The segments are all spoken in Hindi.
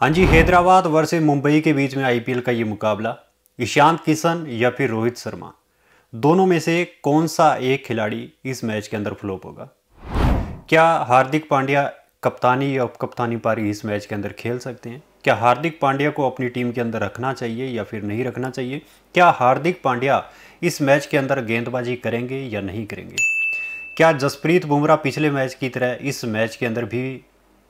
हाँ जी हैदराबाद वर्सेज मुंबई के बीच में आईपीएल का ये मुकाबला ईशांत किशन या फिर रोहित शर्मा दोनों में से कौन सा एक खिलाड़ी इस मैच के अंदर फ्लोप होगा क्या हार्दिक पांड्या कप्तानी या उपकप्तानी पारी इस मैच के अंदर खेल सकते हैं क्या हार्दिक पांड्या को अपनी टीम के अंदर रखना चाहिए या फिर नहीं रखना चाहिए क्या हार्दिक पांड्या इस मैच के अंदर गेंदबाजी करेंगे या नहीं करेंगे क्या जसप्रीत बुमराह पिछले मैच की तरह इस मैच के अंदर भी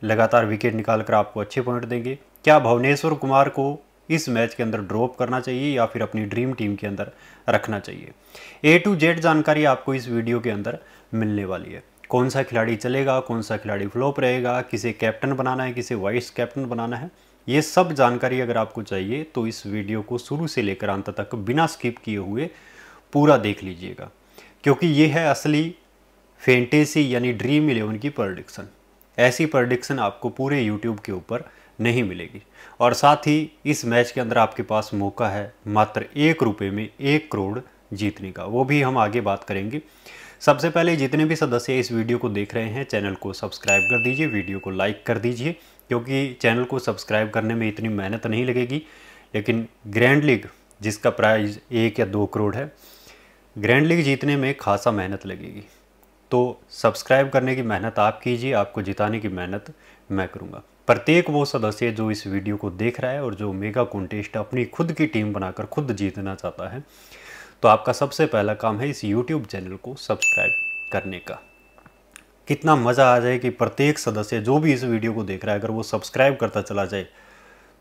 लगातार विकेट निकाल कर आपको अच्छे पॉइंट देंगे क्या भुवनेश्वर कुमार को इस मैच के अंदर ड्रॉप करना चाहिए या फिर अपनी ड्रीम टीम के अंदर रखना चाहिए ए टू जेड जानकारी आपको इस वीडियो के अंदर मिलने वाली है कौन सा खिलाड़ी चलेगा कौन सा खिलाड़ी फ्लॉप रहेगा किसे कैप्टन बनाना है किसे वाइस कैप्टन बनाना है ये सब जानकारी अगर आपको चाहिए तो इस वीडियो को शुरू से लेकर अंत तक बिना स्किप किए हुए पूरा देख लीजिएगा क्योंकि ये है असली फेंटेसी यानी ड्रीम इलेवन की प्रोडिक्शन ऐसी प्रडिक्शन आपको पूरे यूट्यूब के ऊपर नहीं मिलेगी और साथ ही इस मैच के अंदर आपके पास मौका है मात्र एक रुपये में एक करोड़ जीतने का वो भी हम आगे बात करेंगे सबसे पहले जितने भी सदस्य इस वीडियो को देख रहे हैं चैनल को सब्सक्राइब कर दीजिए वीडियो को लाइक कर दीजिए क्योंकि चैनल को सब्सक्राइब करने में इतनी मेहनत नहीं लगेगी लेकिन ग्रैंड लीग जिसका प्राइज़ एक या दो करोड़ है ग्रैंड लीग जीतने में खासा मेहनत लगेगी तो सब्सक्राइब करने की मेहनत आप कीजिए आपको जिताने की मेहनत मैं करूँगा प्रत्येक वो सदस्य जो इस वीडियो को देख रहा है और जो मेगा कॉन्टेस्ट अपनी खुद की टीम बनाकर खुद जीतना चाहता है तो आपका सबसे पहला काम है इस यूट्यूब चैनल को सब्सक्राइब करने का कितना मज़ा आ जाए कि प्रत्येक सदस्य जो भी इस वीडियो को देख रहा है अगर वो सब्सक्राइब करता चला जाए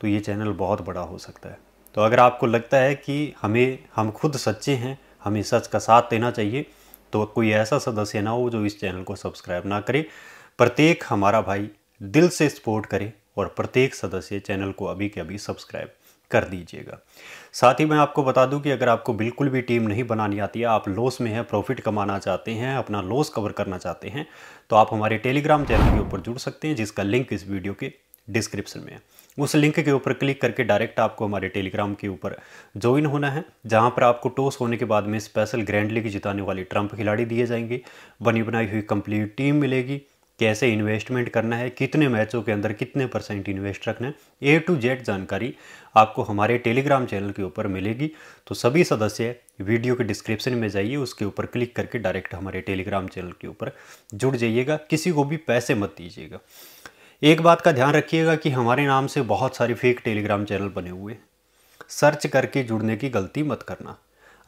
तो ये चैनल बहुत बड़ा हो सकता है तो अगर आपको लगता है कि हमें हम खुद सच्चे हैं हमें सच का साथ देना चाहिए तो कोई ऐसा सदस्य ना हो जो इस चैनल को सब्सक्राइब ना करे प्रत्येक हमारा भाई दिल से सपोर्ट करे और प्रत्येक सदस्य चैनल को अभी के अभी सब्सक्राइब कर दीजिएगा साथ ही मैं आपको बता दूं कि अगर आपको बिल्कुल भी टीम नहीं बनानी आती है आप लॉस में हैं प्रॉफिट कमाना चाहते हैं अपना लॉस कवर करना चाहते हैं तो आप हमारे टेलीग्राम चैनल के ऊपर जुड़ सकते हैं जिसका लिंक इस वीडियो के डिस्क्रिप्शन में है उस लिंक के ऊपर क्लिक करके डायरेक्ट आपको हमारे टेलीग्राम के ऊपर ज्वाइन होना है जहां पर आपको टॉस होने के बाद में स्पेशल ग्रैंड लीग जिताने वाले ट्रंप खिलाड़ी दिए जाएंगे बनी बनाई हुई कंप्लीट टीम मिलेगी कैसे इन्वेस्टमेंट करना है कितने मैचों के अंदर कितने परसेंट इन्वेस्ट रखना है ए टू जेड जानकारी आपको हमारे टेलीग्राम चैनल के ऊपर मिलेगी तो सभी सदस्य वीडियो के डिस्क्रिप्शन में जाइए उसके ऊपर क्लिक करके डायरेक्ट हमारे टेलीग्राम चैनल के ऊपर जुड़ जाइएगा किसी को भी पैसे मत दीजिएगा एक बात का ध्यान रखिएगा कि हमारे नाम से बहुत सारे फेक टेलीग्राम चैनल बने हुए हैं सर्च करके जुड़ने की गलती मत करना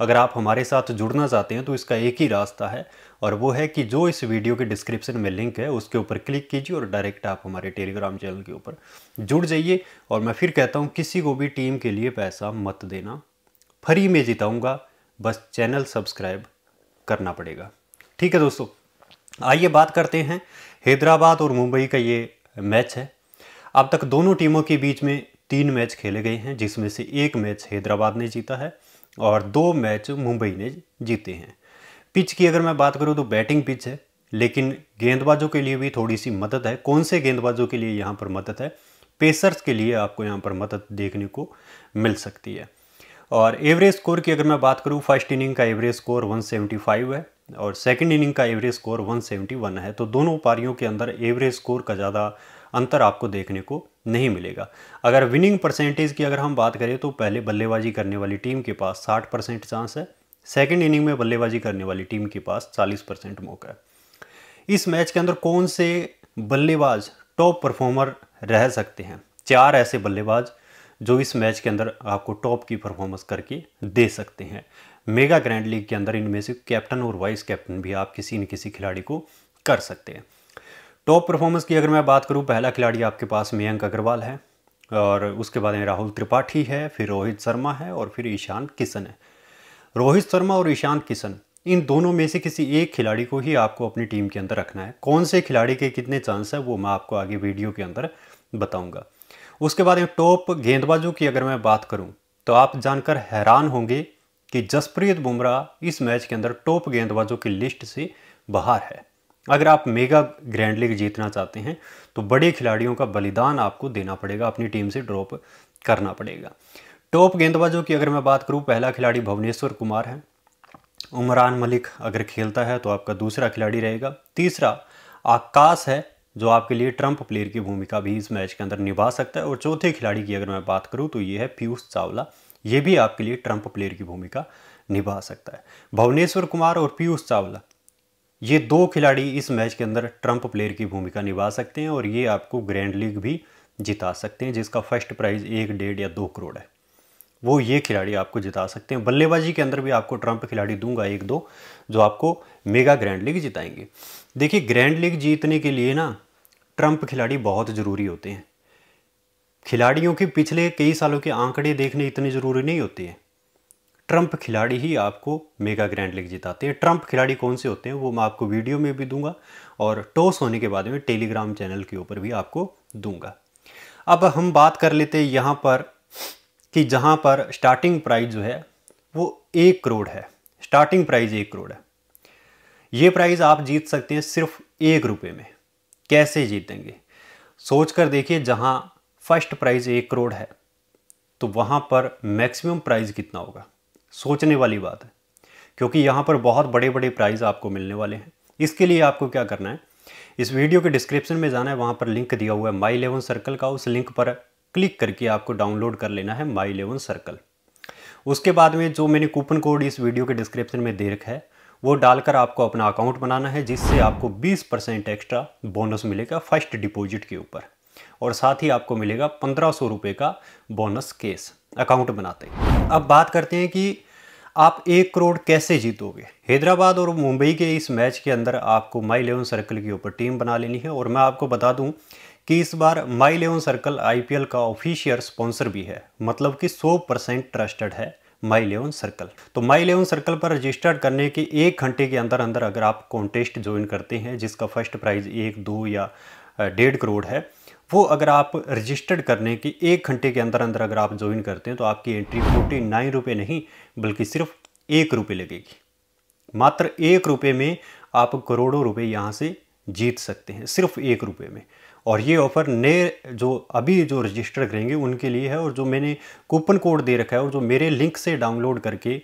अगर आप हमारे साथ जुड़ना चाहते हैं तो इसका एक ही रास्ता है और वो है कि जो इस वीडियो के डिस्क्रिप्शन में लिंक है उसके ऊपर क्लिक कीजिए और डायरेक्ट आप हमारे टेलीग्राम चैनल के ऊपर जुड़ जाइए और मैं फिर कहता हूँ किसी को भी टीम के लिए पैसा मत देना फ्री में जिताऊँगा बस चैनल सब्सक्राइब करना पड़ेगा ठीक है दोस्तों आइए बात करते हैं हैदराबाद और मुंबई का ये मैच है अब तक दोनों टीमों के बीच में तीन मैच खेले गए हैं जिसमें से एक मैच हैदराबाद ने जीता है और दो मैच मुंबई ने जीते हैं पिच की अगर मैं बात करूँ तो बैटिंग पिच है लेकिन गेंदबाजों के लिए भी थोड़ी सी मदद है कौन से गेंदबाजों के लिए यहाँ पर मदद है पेसर्स के लिए आपको यहाँ पर मदद देखने को मिल सकती है और एवरेज स्कोर की अगर मैं बात करूँ फर्स्ट इनिंग का एवरेज स्कोर 175 है और सेकंड इनिंग का एवरेज स्कोर 171 है तो दोनों पारियों के अंदर एवरेज स्कोर का ज़्यादा अंतर आपको देखने को नहीं मिलेगा अगर विनिंग परसेंटेज की अगर हम बात करें तो पहले बल्लेबाजी करने वाली टीम के पास 60 परसेंट चांस है सेकेंड इनिंग में बल्लेबाजी करने वाली टीम के पास 40 परसेंट मौका है इस मैच के अंदर कौन से बल्लेबाज टॉप परफॉर्मर रह सकते हैं चार ऐसे बल्लेबाज जो इस मैच के अंदर आपको टॉप की परफॉर्मेंस करके दे सकते हैं मेगा ग्रैंड लीग के अंदर इनमें से कैप्टन और वाइस कैप्टन भी आप किसी न किसी खिलाड़ी को कर सकते हैं टॉप परफॉर्मेंस की अगर मैं बात करूँ पहला खिलाड़ी आपके पास मयंक अग्रवाल है और उसके बाद में राहुल त्रिपाठी है फिर रोहित शर्मा है और फिर ईशान किशन है रोहित शर्मा और ईशान किशन इन दोनों में से किसी एक खिलाड़ी को ही आपको अपनी टीम के अंदर रखना है कौन से खिलाड़ी के कितने चांस है वो मैं आपको आगे वीडियो के अंदर बताऊंगा उसके बाद में टॉप गेंदबाजों की अगर मैं बात करूं तो आप जानकर हैरान होंगे कि जसप्रीत बुमराह इस मैच के अंदर टॉप गेंदबाजों की लिस्ट से बाहर है अगर आप मेगा ग्रैंड लीग जीतना चाहते हैं तो बड़े खिलाड़ियों का बलिदान आपको देना पड़ेगा अपनी टीम से ड्रॉप करना पड़ेगा टॉप गेंदबाजों की अगर मैं बात करूं पहला खिलाड़ी भुवनेश्वर कुमार है उमरान मलिक अगर खेलता है तो आपका दूसरा खिलाड़ी रहेगा तीसरा आकाश है जो आपके लिए ट्रंप प्लेयर की भूमिका भी इस मैच के अंदर निभा सकता है और चौथे खिलाड़ी की अगर मैं बात करूं तो ये है पीयूष चावला ये भी आपके लिए ट्रंप प्लेयर की भूमिका निभा सकता है भुवनेश्वर कुमार और पीयूष चावला ये दो खिलाड़ी इस मैच के अंदर ट्रंप प्लेयर की भूमिका निभा सकते हैं और ये आपको ग्रैंड लीग भी जिता सकते हैं जिसका फर्स्ट प्राइज एक डेढ़ या दो करोड़ है वो ये खिलाड़ी आपको जिता सकते हैं बल्लेबाजी के अंदर भी आपको ट्रंप खिलाड़ी दूंगा एक दो जो आपको मेगा ग्रैंड लीग जिताएंगे देखिए ग्रैंड लीग जीतने के लिए ना ट्रंप खिलाड़ी बहुत ज़रूरी होते हैं खिलाड़ियों के पिछले कई सालों के आंकड़े देखने इतने ज़रूरी नहीं होते हैं ट्रंप खिलाड़ी ही आपको मेगा ग्रैंड लीग जिताते हैं ट्रंप खिलाड़ी कौन से होते हैं वो मैं आपको वीडियो में भी दूंगा और टॉस होने के बाद में टेलीग्राम चैनल के ऊपर भी आपको दूंगा अब हम बात कर लेते हैं यहाँ पर कि जहाँ पर स्टार्टिंग प्राइस जो है वो एक करोड़ है स्टार्टिंग प्राइस एक करोड़ है ये प्राइज़ आप जीत सकते हैं सिर्फ एक रुपये में कैसे जीतेंगे सोच कर देखिए जहाँ फर्स्ट प्राइज़ एक करोड़ है तो वहाँ पर मैक्सिमम प्राइज़ कितना होगा सोचने वाली बात है क्योंकि यहाँ पर बहुत बड़े बड़े प्राइज़ आपको मिलने वाले हैं इसके लिए आपको क्या करना है इस वीडियो के डिस्क्रिप्शन में जाना है वहाँ पर लिंक दिया हुआ है माई इलेवन सर्कल का उस लिंक पर क्लिक करके आपको डाउनलोड कर लेना है माई इलेवन सर्कल उसके बाद में जो मैंने कूपन कोड इस वीडियो के डिस्क्रिप्शन में दे रखा है वो डालकर आपको अपना अकाउंट बनाना है जिससे आपको 20 परसेंट एक्स्ट्रा बोनस मिलेगा फर्स्ट डिपॉजिट के ऊपर और साथ ही आपको मिलेगा पंद्रह सौ रुपये का बोनस केस अकाउंट बनाते हैं अब बात करते हैं कि आप एक करोड़ कैसे जीतोगे हैदराबाद और मुंबई के इस मैच के अंदर आपको माई इलेवन सर्कल के ऊपर टीम बना लेनी है और मैं आपको बता दूं कि इस बार माई इलेवन सर्कल आईपीएल का ऑफिशियल स्पॉन्सर भी है मतलब कि 100 परसेंट ट्रस्टेड है माई इलेवन सर्कल तो माई इलेवन सर्कल पर रजिस्टर्ड करने के एक घंटे के अंदर अंदर अगर आप कॉन्टेस्ट ज्वाइन करते हैं जिसका फर्स्ट प्राइज एक दो या डेढ़ करोड़ है वो अगर आप रजिस्टर्ड करने के एक घंटे के अंदर अंदर अगर आप ज्वाइन करते हैं तो आपकी एंट्री फोर्टी नाइन रुपये नहीं बल्कि सिर्फ एक रुपये लगेगी मात्र एक रुपये में आप करोड़ों रुपये यहाँ से जीत सकते हैं सिर्फ एक रुपये में और ये ऑफ़र नए जो अभी जो रजिस्टर करेंगे उनके लिए है और जो मैंने कूपन कोड दे रखा है और जो मेरे लिंक से डाउनलोड करके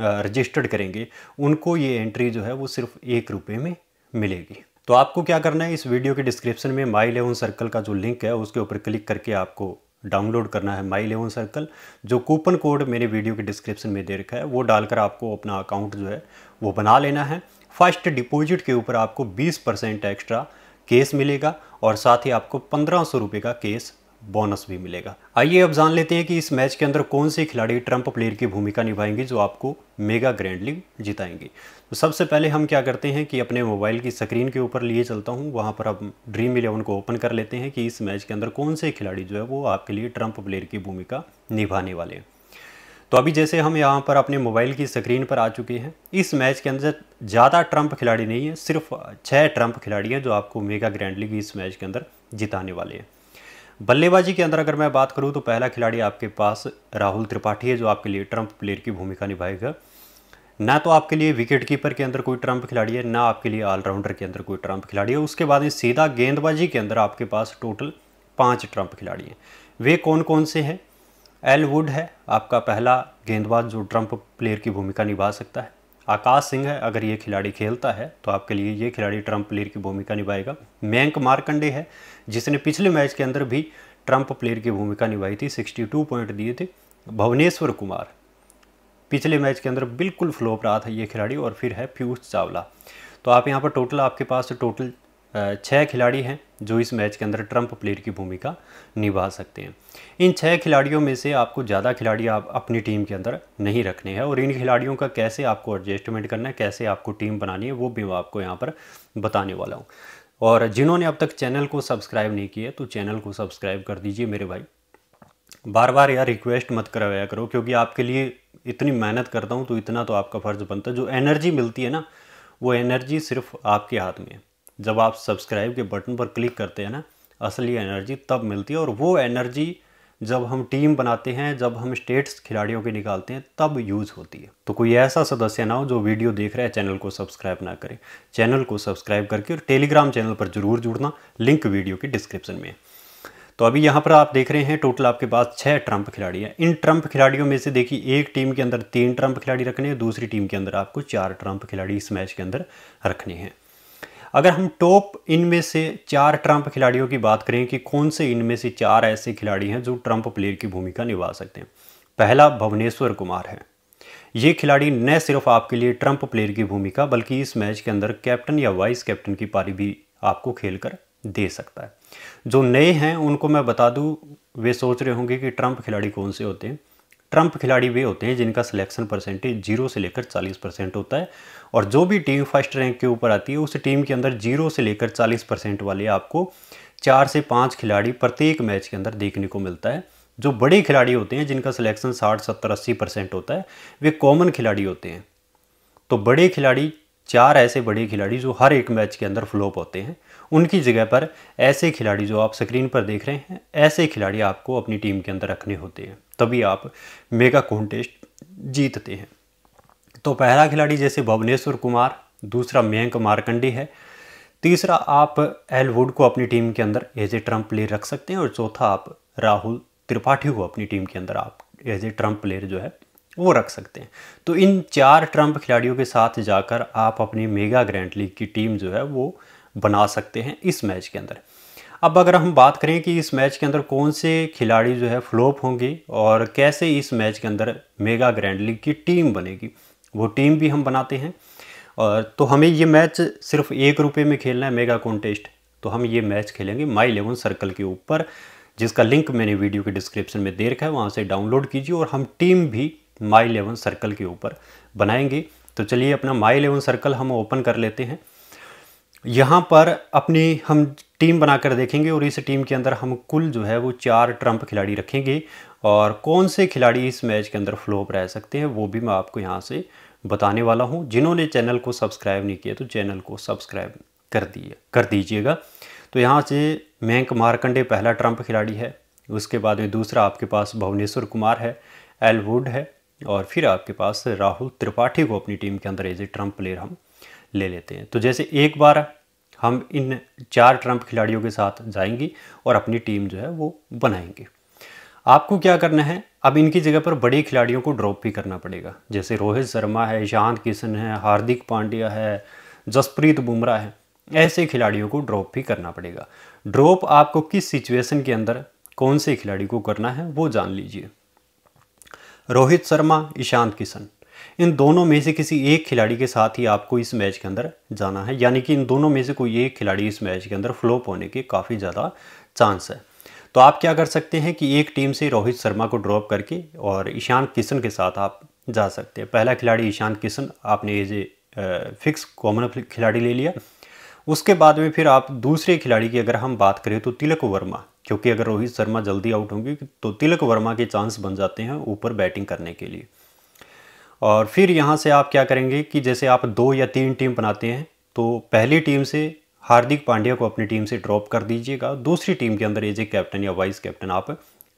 रजिस्टर्ड करेंगे उनको ये एंट्री जो है वो सिर्फ एक रुपये में मिलेगी तो आपको क्या करना है इस वीडियो के डिस्क्रिप्शन में माई इलेवन सर्कल का जो लिंक है उसके ऊपर क्लिक करके आपको डाउनलोड करना है माई इलेवन सर्कल जो कूपन कोड मेरे वीडियो के डिस्क्रिप्शन में दे रखा है वो डालकर आपको अपना अकाउंट जो है वो बना लेना है फर्स्ट डिपॉजिट के ऊपर आपको 20 परसेंट एक्स्ट्रा केस मिलेगा और साथ ही आपको पंद्रह सौ रुपये का केस बोनस भी मिलेगा आइए अब जान लेते हैं कि इस मैच के अंदर कौन से खिलाड़ी ट्रंप प्लेयर की भूमिका निभाएंगे जो आपको मेगा ग्रैंड लीग जिताएंगे तो सबसे पहले हम क्या करते हैं कि अपने मोबाइल की स्क्रीन के ऊपर लिए चलता हूँ वहाँ पर आप ड्रीम इलेवन को ओपन कर लेते हैं कि इस मैच के अंदर कौन से खिलाड़ी जो है वो आपके लिए ट्रंप प्लेयर की भूमिका निभाने वाले हैं तो अभी जैसे हम यहाँ पर अपने मोबाइल की स्क्रीन पर आ चुके हैं इस मैच के अंदर ज़्यादा ट्रंप खिलाड़ी नहीं है सिर्फ छः ट्रंप खिलाड़ी हैं जो आपको मेगा ग्रैंड लीग इस मैच के अंदर जिताने वाले हैं बल्लेबाजी के अंदर अगर मैं बात करूं तो पहला खिलाड़ी आपके पास राहुल त्रिपाठी है जो आपके लिए ट्रंप प्लेयर की भूमिका निभाएगा ना तो आपके लिए विकेट कीपर के अंदर कोई ट्रंप खिलाड़ी है ना आपके लिए ऑलराउंडर के अंदर कोई ट्रंप खिलाड़ी है उसके बाद सीधा गेंदबाजी के अंदर आपके पास टोटल पाँच ट्रंप खिलाड़ी हैं वे कौन कौन से हैं एल वुड है आपका पहला गेंदबाज जो ट्रंप प्लेयर की भूमिका निभा सकता है आकाश सिंह है अगर ये खिलाड़ी खेलता है तो आपके लिए ये खिलाड़ी ट्रंप प्लेयर की भूमिका निभाएगा मयंक मार्कंडे है जिसने पिछले मैच के अंदर भी ट्रंप प्लेयर की भूमिका निभाई थी 62 पॉइंट दिए थे भुवनेश्वर कुमार पिछले मैच के अंदर बिल्कुल फ्लोप रहा था ये खिलाड़ी और फिर है पीयूष चावला तो आप यहाँ पर टोटल आपके पास टोटल छः खिलाड़ी हैं जो इस मैच के अंदर ट्रम्प प्लेयर की भूमिका निभा सकते हैं इन छः खिलाड़ियों में से आपको ज़्यादा खिलाड़ी आप अपनी टीम के अंदर नहीं रखने हैं और इन खिलाड़ियों का कैसे आपको एडजस्टमेंट करना है कैसे आपको टीम बनानी है वो भी मैं आपको यहाँ पर बताने वाला हूँ और जिन्होंने अब तक चैनल को सब्सक्राइब नहीं किया तो चैनल को सब्सक्राइब कर दीजिए मेरे भाई बार बार यार रिक्वेस्ट मत करवाया करो क्योंकि आपके लिए इतनी मेहनत करता हूँ तो इतना तो आपका फ़र्ज़ बनता है जो एनर्जी मिलती है ना वो एनर्जी सिर्फ आपके हाथ में है जब आप सब्सक्राइब के बटन पर क्लिक करते हैं ना असली एनर्जी तब मिलती है और वो एनर्जी जब हम टीम बनाते हैं जब हम स्टेट्स खिलाड़ियों के निकालते हैं तब यूज़ होती है तो कोई ऐसा सदस्य ना हो जो वीडियो देख रहा है चैनल को सब्सक्राइब ना करें चैनल को सब्सक्राइब करके और टेलीग्राम चैनल पर जरूर जुड़ना लिंक वीडियो की डिस्क्रिप्शन में है तो अभी यहाँ पर आप देख रहे हैं टोटल आपके पास छः ट्रंप खिलाड़ी हैं इन ट्रंप खिलाड़ियों में से देखिए एक टीम के अंदर तीन ट्रंप खिलाड़ी रखने हैं दूसरी टीम के अंदर आपको चार ट्रंप खिलाड़ी इस मैच के अंदर रखने हैं अगर हम टॉप इनमें से चार ट्रंप खिलाड़ियों की बात करें कि कौन से इनमें से चार ऐसे खिलाड़ी हैं जो ट्रंप प्लेयर की भूमिका निभा सकते हैं पहला भुवनेश्वर कुमार है ये खिलाड़ी न सिर्फ आपके लिए ट्रंप प्लेयर की भूमिका बल्कि इस मैच के अंदर कैप्टन या वाइस कैप्टन की पारी भी आपको खेल कर दे सकता है जो नए हैं उनको मैं बता दूं वे सोच रहे होंगे कि ट्रंप खिलाड़ी कौन से होते हैं ट्रम्प खिलाड़ी वे होते हैं जिनका सिलेक्शन परसेंटेज जीरो से लेकर चालीस परसेंट होता है और जो भी टीम फर्स्ट रैंक के ऊपर आती है उस टीम के अंदर जीरो से लेकर चालीस परसेंट वाले आपको चार से पाँच खिलाड़ी प्रत्येक मैच के अंदर देखने को मिलता है जो बड़े खिलाड़ी होते हैं जिनका सिलेक्शन साठ सत्तर अस्सी परसेंट होता है वे कॉमन खिलाड़ी होते हैं तो बड़े खिलाड़ी चार ऐसे बड़े खिलाड़ी जो हर एक मैच के अंदर फ्लॉप होते हैं उनकी जगह पर ऐसे खिलाड़ी जो आप स्क्रीन पर देख रहे हैं ऐसे खिलाड़ी आपको अपनी टीम के अंदर रखने होते हैं तभी आप मेगा कॉन्टेस्ट जीतते हैं तो पहला खिलाड़ी जैसे भुवनेश्वर कुमार दूसरा मयंक मारकंडी है तीसरा आप एलवुड को अपनी टीम के अंदर एज ए ट्रम्प प्लेयर रख सकते हैं और चौथा आप राहुल त्रिपाठी को अपनी टीम के अंदर आप एज ए ट्रम्प प्लेयर जो है वो रख सकते हैं तो इन चार ट्रम्प खिलाड़ियों के साथ जाकर आप अपनी मेगा ग्रैंड लीग की टीम जो है वो बना सकते हैं इस मैच के अंदर अब अगर हम बात करें कि इस मैच के अंदर कौन से खिलाड़ी जो है फ्लोप होंगे और कैसे इस मैच के अंदर मेगा ग्रैंड लीग की टीम बनेगी वो टीम भी हम बनाते हैं और तो हमें ये मैच सिर्फ एक रुपये में खेलना है मेगा कॉन्टेस्ट तो हम ये मैच खेलेंगे माई इलेवन सर्कल के ऊपर जिसका लिंक मैंने वीडियो के डिस्क्रिप्शन में दे रखा है वहाँ से डाउनलोड कीजिए और हम टीम भी माई इलेवन सर्कल के ऊपर बनाएंगे तो चलिए अपना माई इलेवन सर्कल हम ओपन कर लेते हैं यहाँ पर अपनी हम टीम बनाकर देखेंगे और इस टीम के अंदर हम कुल जो है वो चार ट्रम्प खिलाड़ी रखेंगे और कौन से खिलाड़ी इस मैच के अंदर फ्लोप रह सकते हैं वो भी मैं आपको यहाँ से बताने वाला हूँ जिन्होंने चैनल को सब्सक्राइब नहीं किया तो चैनल को सब्सक्राइब कर दिए कर दीजिएगा तो यहाँ से मैंक मारकंडे पहला ट्रंप खिलाड़ी है उसके बाद में दूसरा आपके पास भुवनेश्वर कुमार है एलवुड है और फिर आपके पास राहुल त्रिपाठी को अपनी टीम के अंदर एज ए ट्रम्प प्लेयर हम ले लेते हैं तो जैसे एक बार हम इन चार ट्रम्प खिलाड़ियों के साथ जाएंगे और अपनी टीम जो है वो बनाएंगे आपको क्या करना है अब इनकी जगह पर बड़े खिलाड़ियों को ड्रॉप भी करना पड़ेगा जैसे रोहित शर्मा है ईशांत किशन है हार्दिक पांड्या है जसप्रीत बुमराह है ऐसे खिलाड़ियों को ड्रॉप भी करना पड़ेगा ड्रॉप आपको किस सिचुएशन के अंदर कौन से खिलाड़ी को करना है वो जान लीजिए रोहित शर्मा ईशांत किशन इन दोनों में से किसी एक खिलाड़ी के साथ ही आपको इस मैच के अंदर जाना है यानी कि इन दोनों में से कोई एक खिलाड़ी इस मैच के अंदर फ्लोप होने के काफ़ी ज़्यादा चांस है तो आप क्या कर सकते हैं कि एक टीम से रोहित शर्मा को ड्रॉप करके और ईशांत किशन के साथ आप जा सकते हैं पहला खिलाड़ी ईशांत किशन आपने एज ए फिक्स कॉमन खिलाड़ी ले लिया उसके बाद में फिर आप दूसरे खिलाड़ी की अगर हम बात करें तो तिलक वर्मा क्योंकि अगर रोहित शर्मा जल्दी आउट होंगे तो तिलक वर्मा के चांस बन जाते हैं ऊपर बैटिंग करने के लिए और फिर यहाँ से आप क्या करेंगे कि जैसे आप दो या तीन टीम बनाते हैं तो पहली टीम से हार्दिक पांड्या को अपनी टीम से ड्रॉप कर दीजिएगा दूसरी टीम के अंदर एज ए कैप्टन या वाइस कैप्टन आप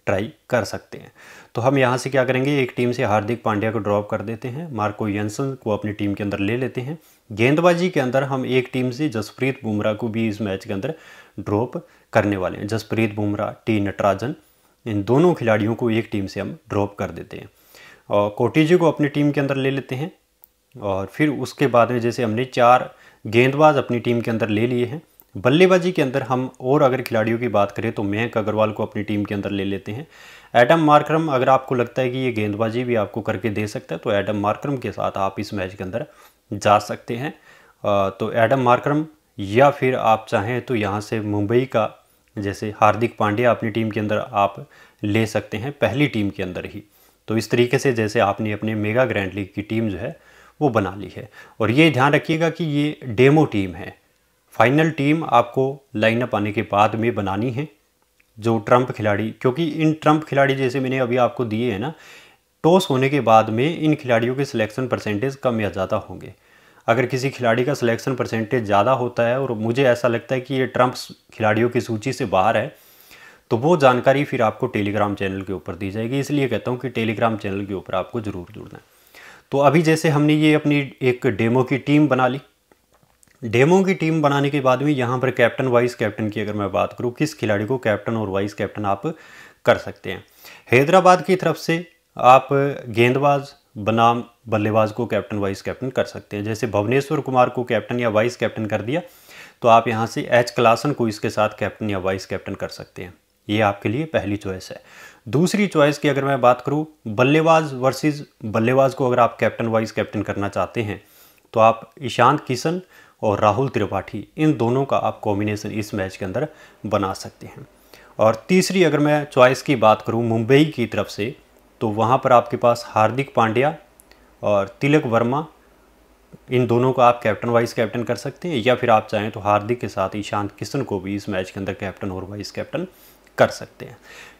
ट्राई कर सकते हैं तो हम यहाँ से क्या करेंगे एक टीम से हार्दिक पांड्या को ड्रॉप कर देते हैं मार्को यंसन को अपनी टीम के अंदर ले लेते हैं गेंदबाजी के अंदर हम एक टीम से जसप्रीत बुमराह को भी इस मैच के अंदर ड्रॉप करने वाले हैं जसप्रीत बुमराह टी नटराजन इन दोनों खिलाड़ियों को एक टीम से हम ड्रॉप कर देते हैं और कोटीजी को अपनी टीम के अंदर ले लेते हैं और फिर उसके बाद में जैसे हमने चार गेंदबाज अपनी टीम के अंदर ले लिए हैं बल्लेबाजी के अंदर हम और अगर खिलाड़ियों की बात करें तो मयंक अग्रवाल को अपनी टीम के अंदर ले लेते हैं एडम मार्करम अगर आपको लगता है कि ये गेंदबाजी भी आपको करके दे सकता है तो एडम मार्करम के साथ आप इस मैच के अंदर जा सकते हैं तो एडम मार्करम या फिर आप चाहें तो यहाँ से मुंबई का जैसे हार्दिक पांड्या अपनी टीम के अंदर आप ले सकते हैं पहली टीम के अंदर ही तो इस तरीके से जैसे आपने अपने मेगा ग्रैंड लीग की टीम जो है वो बना ली है और ये ध्यान रखिएगा कि ये डेमो टीम है फाइनल टीम आपको लाइनअप आने के बाद में बनानी है जो ट्रंप खिलाड़ी क्योंकि इन ट्रम्प खिलाड़ी जैसे मैंने अभी आपको दिए हैं ना टॉस होने के बाद में इन खिलाड़ियों के सिलेक्शन परसेंटेज कम या ज़्यादा होंगे अगर किसी खिलाड़ी का सिलेक्शन परसेंटेज ज़्यादा होता है और मुझे ऐसा लगता है कि ये ट्रंप खिलाड़ियों की सूची से बाहर है तो वो जानकारी फिर आपको टेलीग्राम चैनल के ऊपर दी जाएगी इसलिए कहता हूँ कि टेलीग्राम चैनल के ऊपर आपको ज़रूर जुड़ना है तो अभी जैसे हमने ये अपनी एक डेमो की टीम बना ली डेमो की टीम बनाने के बाद में यहाँ पर कैप्टन वाइस कैप्टन की अगर मैं बात करूँ किस खिलाड़ी को कैप्टन और वाइस कैप्टन आप कर सकते हैं हैदराबाद की तरफ से आप गेंदबाज बनाम बल्लेबाज को कैप्टन वाइस कैप्टन कर सकते हैं जैसे भुवनेश्वर कुमार को कैप्टन या वाइस कैप्टन कर दिया तो आप यहाँ से एच क्लासन को इसके साथ कैप्टन या वाइस कैप्टन कर सकते हैं ये आपके लिए पहली चॉइस है दूसरी चॉइस की अगर मैं बात करूँ बल्लेबाज वर्सेज बल्लेबाज को अगर आप कैप्टन वाइस कैप्टन करना चाहते हैं तो आप ईशांत किशन और राहुल त्रिपाठी इन दोनों का आप कॉम्बिनेशन इस मैच के अंदर बना सकते हैं और तीसरी अगर मैं चॉइस की बात करूं मुंबई की तरफ से तो वहाँ पर आपके पास हार्दिक पांड्या और तिलक वर्मा इन दोनों को आप कैप्टन वाइस कैप्टन कर सकते हैं या फिर आप चाहें तो हार्दिक के साथ ईशांत किशन को भी इस मैच के अंदर कैप्टन और वाइस कैप्टन कर सकते हैं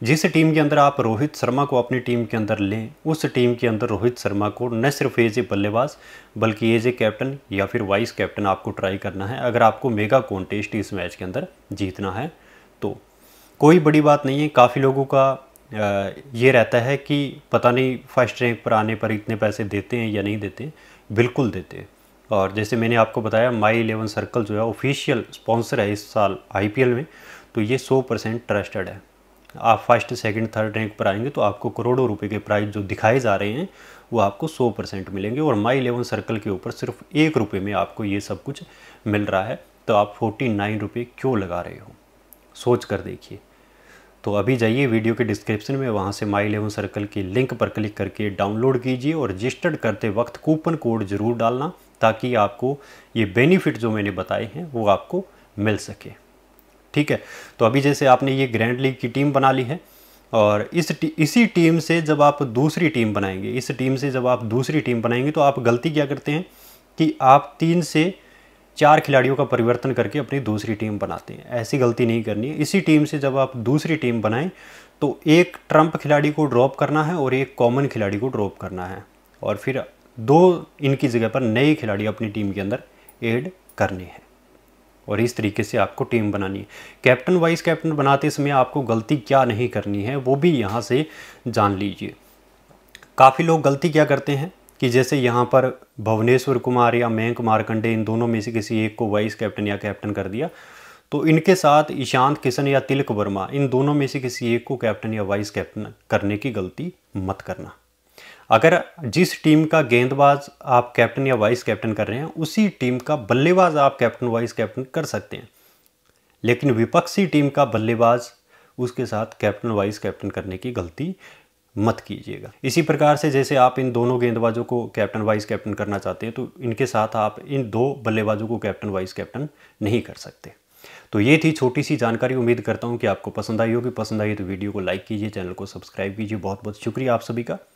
जिस टीम के अंदर आप रोहित शर्मा को अपनी टीम के अंदर लें उस टीम के अंदर रोहित शर्मा को न सिर्फ एज ए बल्लेबाज बल्कि एज ए कैप्टन या फिर वाइस कैप्टन आपको ट्राई करना है अगर आपको मेगा कॉन्टेस्ट इस मैच के अंदर जीतना है तो कोई बड़ी बात नहीं है काफ़ी लोगों का ये रहता है कि पता नहीं फर्स्ट रैंक पर आने पर इतने पैसे देते हैं या नहीं देते बिल्कुल देते हैं और जैसे मैंने आपको बताया माई इलेवन सर्कल जो है ऑफिशियल स्पॉन्सर है इस साल आईपीएल में तो ये सौ परसेंट ट्रस्टेड है आप फर्स्ट सेकंड थर्ड रैंक पर आएंगे तो आपको करोड़ों रुपए के प्राइस जो दिखाए जा रहे हैं वो आपको सौ परसेंट मिलेंगे और माई इलेवन सर्कल के ऊपर सिर्फ एक रुपये में आपको ये सब कुछ मिल रहा है तो आप फोर्टी नाइन रुपये क्यों लगा रहे हो सोच कर देखिए तो अभी जाइए वीडियो के डिस्क्रिप्शन में वहाँ से माई इलेवन सर्कल की लिंक पर क्लिक करके डाउनलोड कीजिए और रजिस्टर्ड करते वक्त कूपन कोड ज़रूर डालना ताकि आपको ये बेनिफिट जो मैंने बताए हैं वो आपको मिल सके ठीक है तो अभी जैसे आपने ये ग्रैंड लीग की टीम बना ली है और इस टी इसी टीम से जब आप दूसरी टीम बनाएंगे इस टीम से जब आप दूसरी टीम बनाएंगे तो आप गलती क्या करते हैं कि आप तीन से चार खिलाड़ियों का परिवर्तन करके अपनी दूसरी टीम बनाते हैं ऐसी गलती नहीं करनी है इसी टीम से जब आप दूसरी टीम बनाएं तो एक ट्रम्प खिलाड़ी को ड्रॉप करना है और एक कॉमन खिलाड़ी को ड्रॉप करना है और फिर दो इनकी जगह पर नए खिलाड़ी अपनी टीम के अंदर एड करने हैं और इस तरीके से आपको टीम बनानी है कैप्टन वाइस कैप्टन बनाते समय आपको गलती क्या नहीं करनी है वो भी यहाँ से जान लीजिए काफ़ी लोग गलती क्या करते हैं कि जैसे यहाँ पर भुवनेश्वर कुमार या मयंक मारकंडे इन दोनों में से किसी एक को वाइस कैप्टन या कैप्टन कर दिया तो इनके साथ ईशांत किशन या तिलक वर्मा इन दोनों में से किसी एक को कैप्टन या वाइस कैप्टन करने की गलती मत करना अगर जिस टीम का गेंदबाज आप कैप्टन या वाइस कैप्टन कर रहे हैं उसी टीम का बल्लेबाज आप कैप्टन वाइस कैप्टन कर सकते हैं लेकिन विपक्षी टीम का बल्लेबाज उसके साथ कैप्टन वाइस कैप्टन करने की गलती मत कीजिएगा इसी प्रकार से जैसे आप इन दोनों गेंदबाजों को कैप्टन वाइस कैप्टन करना चाहते हैं तो इनके साथ आप इन दो बल्लेबाजों को कैप्टन वाइस कैप्टन नहीं कर सकते तो ये थी छोटी सी जानकारी उम्मीद करता हूँ कि आपको पसंद आई होगी पसंद आई तो वीडियो को लाइक कीजिए चैनल को सब्सक्राइब कीजिए बहुत बहुत शुक्रिया आप सभी का